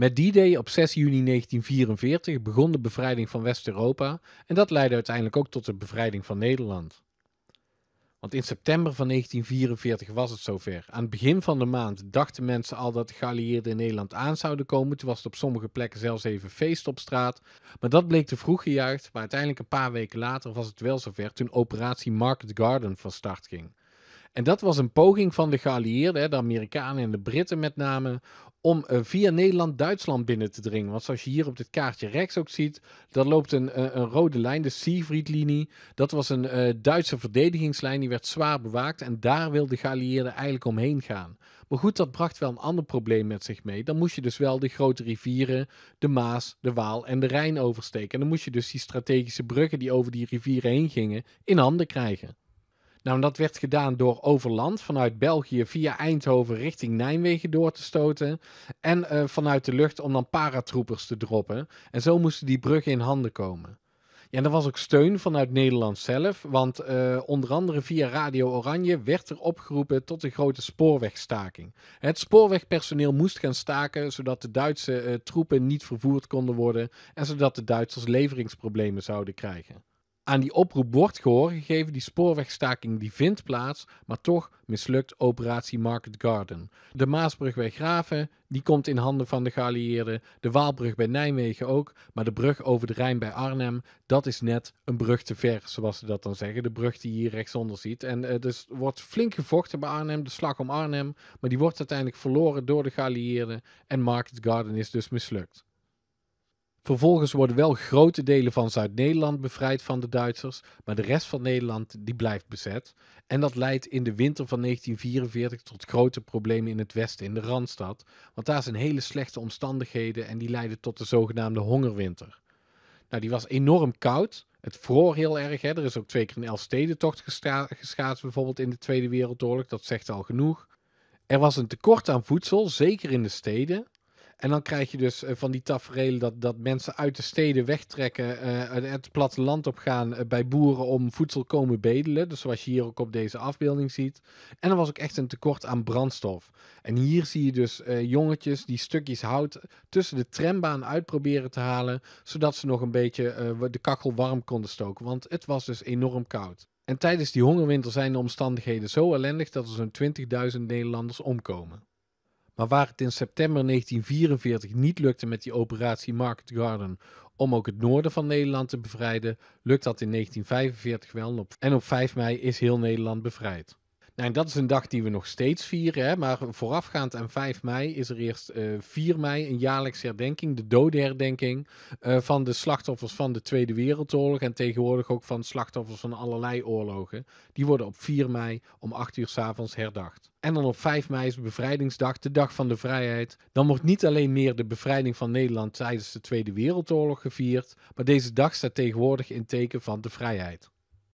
Met die day op 6 juni 1944 begon de bevrijding van West-Europa en dat leidde uiteindelijk ook tot de bevrijding van Nederland. Want in september van 1944 was het zover. Aan het begin van de maand dachten mensen al dat de geallieerden in Nederland aan zouden komen. Toen was het op sommige plekken zelfs even feest op straat. Maar dat bleek te vroeg gejuicht. Maar uiteindelijk een paar weken later was het wel zover toen operatie Market Garden van start ging. En dat was een poging van de geallieerden, de Amerikanen en de Britten met name, om eh, via Nederland Duitsland binnen te dringen. Want zoals je hier op dit kaartje rechts ook ziet, daar loopt een, eh, een rode lijn, de Siegfriedlinie. Dat was een eh, Duitse verdedigingslijn, die werd zwaar bewaakt en daar wilden de geallieerden eigenlijk omheen gaan. Maar goed, dat bracht wel een ander probleem met zich mee. Dan moest je dus wel de grote rivieren, de Maas, de Waal en de Rijn oversteken. En dan moest je dus die strategische bruggen die over die rivieren heen gingen, in handen krijgen. Nou, dat werd gedaan door overland vanuit België via Eindhoven richting Nijmegen door te stoten. En eh, vanuit de lucht om dan paratroepers te droppen. En zo moesten die bruggen in handen komen. Ja, en er was ook steun vanuit Nederland zelf, want eh, onder andere via Radio Oranje werd er opgeroepen tot een grote spoorwegstaking. Het spoorwegpersoneel moest gaan staken, zodat de Duitse eh, troepen niet vervoerd konden worden en zodat de Duitsers leveringsproblemen zouden krijgen. Aan die oproep wordt gehoor gegeven, die spoorwegstaking die vindt plaats, maar toch mislukt operatie Market Garden. De Maasbrug bij Graven, die komt in handen van de geallieerden, de Waalbrug bij Nijmegen ook, maar de brug over de Rijn bij Arnhem, dat is net een brug te ver, zoals ze dat dan zeggen, de brug die je hier rechtsonder ziet. En eh, dus wordt flink gevochten bij Arnhem, de slag om Arnhem, maar die wordt uiteindelijk verloren door de geallieerden en Market Garden is dus mislukt. Vervolgens worden wel grote delen van Zuid-Nederland bevrijd van de Duitsers, maar de rest van Nederland die blijft bezet. En dat leidt in de winter van 1944 tot grote problemen in het westen, in de Randstad, want daar zijn hele slechte omstandigheden en die leiden tot de zogenaamde hongerwinter. Nou, die was enorm koud. Het vroor heel erg. Hè. Er is ook twee keer een Elfstedentocht geschaatst, bijvoorbeeld in de Tweede Wereldoorlog. Dat zegt al genoeg. Er was een tekort aan voedsel, zeker in de steden. En dan krijg je dus eh, van die tafereelen dat, dat mensen uit de steden wegtrekken, uh, het platteland op gaan eh, bij boeren om voedsel komen bedelen. Dus zoals je hier ook op deze afbeelding ziet. En er was ook echt een tekort aan brandstof. En hier zie je dus uh, jongetjes die stukjes hout tussen de trambaan uitproberen te halen, zodat ze nog een beetje de kachel warm konden stoken. Want het was dus enorm koud. En tijdens die hongerwinter zijn de omstandigheden zo ellendig dat er zo'n 20.000 Nederlanders omkomen. Maar waar het in september 1944 niet lukte met die operatie Market Garden om ook het noorden van Nederland te bevrijden, lukt dat in 1945 wel. En op 5 mei is heel Nederland bevrijd en nou, dat is een dag die we nog steeds vieren. Hè? Maar voorafgaand aan 5 mei is er eerst 4 eh, mei een jaarlijkse herdenking, de dodenherdenking eh, van de slachtoffers van de Tweede Wereldoorlog en tegenwoordig ook van slachtoffers van allerlei oorlogen. Die worden op 4 mei om 8 uur s'avonds herdacht. En dan op 5 mei is bevrijdingsdag, de dag van de vrijheid. Dan wordt niet alleen meer de bevrijding van Nederland tijdens de Tweede Wereldoorlog gevierd, maar deze dag staat tegenwoordig in teken van de vrijheid.